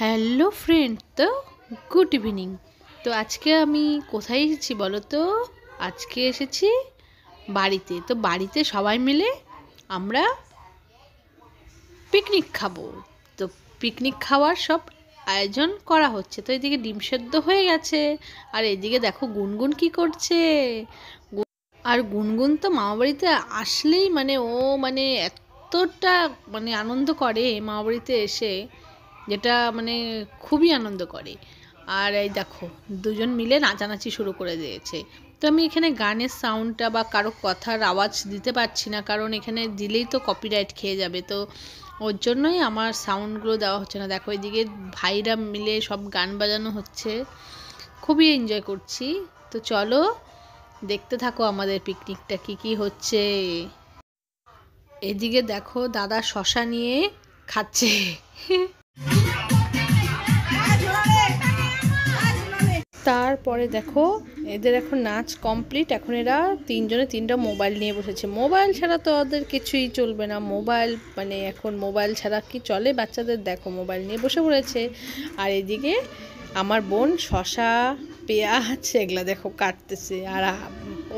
hello friend তো good evening তো আজকে আমি কোথায় এসেছি বলো তো আজকে এসেছি বাড়িতে তো বাড়িতে সবাই মিলে আমরা পিকনিক খাবো তো পিকনিক খাওয়ার সব আয়োজন করা হচ্ছে তো এদিকে ডিম সেদ্ধ হয়ে গেছে আর এদিকে দেখো গুনগুন কি করছে আর গুনগুন তো মামাবাড়িতে আসলেই মানে ও মানে এতটা মানে আনন্দ করে মামা বাড়িতে এসে যেটা মানে খুবই আনন্দ করে আর এই দেখো দুজন মিলে নাচানাচি শুরু করে দিয়েছে তো আমি এখানে গানের সাউন্ডটা বা কারো কথার আওয়াজ দিতে পারছি না কারণ এখানে দিলেই তো কপিরাইট খেয়ে যাবে তো ওর জন্যই আমার সাউন্ডগুলো দেওয়া হচ্ছে না দেখো এদিকে ভাইরা মিলে সব গান বাজানো হচ্ছে খুবই এনজয় করছি তো চলো দেখতে থাকো আমাদের পিকনিকটা কি কি হচ্ছে এদিকে দেখো দাদা শশা নিয়ে খাচ্ছে পরে দেখো এদের এখন নাচ কমপ্লিট এখন এরা তিনজনে তিনটা মোবাইল নিয়ে বসেছে মোবাইল ছাড়া তো ওদের কিছুই চলবে না মোবাইল মানে এখন মোবাইল ছাড়া কি চলে বাচ্চাদের দেখো মোবাইল নিয়ে বসে পড়েছে আর এদিকে আমার বোন শশা পেঁয়াজ এগুলা দেখো কাটতেছে আর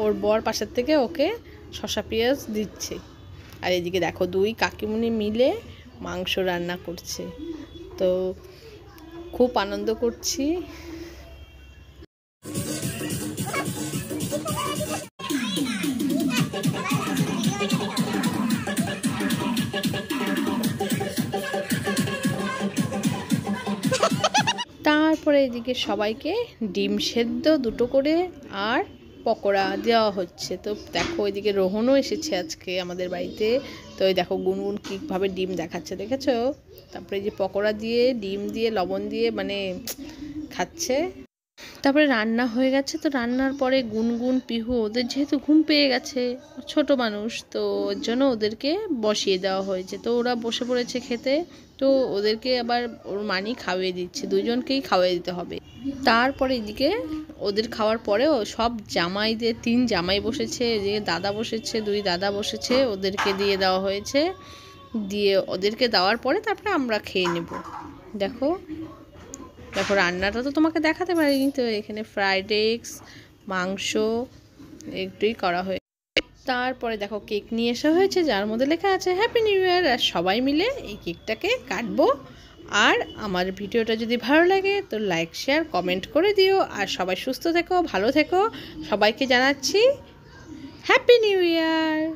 ওর বর পাশের থেকে ওকে শশা পেঁয়াজ দিচ্ছে আর এদিকে দেখো দুই কাকিমুনি মিলে মাংস রান্না করছে তো খুব আনন্দ করছি তারপরে এদিকে সবাইকে ডিম সেদ্ধ দুটো করে আর পকোড়া দেওয়া হচ্ছে তো দেখো এদিকে রোহনও এসেছে আজকে আমাদের বাড়িতে তো এই দেখো গুনগুন কীভাবে ডিম দেখাচ্ছে দেখেছো তারপরে যে পকোড়া দিয়ে ডিম দিয়ে লবণ দিয়ে মানে খাচ্ছে তারপরে রান্না হয়ে গেছে তো রান্নার পরে গুনগুন পিহু ওদের যেহেতু ঘুম পেয়ে গেছে ছোট মানুষ তো ওর জন্য ওদেরকে বসিয়ে দেওয়া হয়েছে তো ওরা বসে পড়েছে খেতে তো ওদেরকে আবার ওর মানি খাওয়িয়ে দিচ্ছে দুজনকেই খাওয়াই দিতে হবে তারপরে এদিকে ওদের খাওয়ার পরেও সব জামাইদের তিন জামাই বসেছে এদিকে দাদা বসেছে দুই দাদা বসেছে ওদেরকে দিয়ে দেওয়া হয়েছে দিয়ে ওদেরকে দেওয়ার পরে তারপরে আমরা খেয়ে নেব দেখো দেখো রান্নাটা তো তোমাকে দেখাতে পারি কিন্তু এখানে ফ্রাইড এগস মাংস একটুই করা হয়েছে তারপরে দেখো কেক নিয়ে আসা হয়েছে যার মধ্যে লেখা আছে হ্যাপি নিউ ইয়ার আর সবাই মিলে এই কেকটাকে কাটবো আর আমার ভিডিওটা যদি ভালো লাগে তো লাইক শেয়ার কমেন্ট করে দিও আর সবাই সুস্থ থেকো ভালো থেকো সবাইকে জানাচ্ছি হ্যাপি নিউ ইয়ার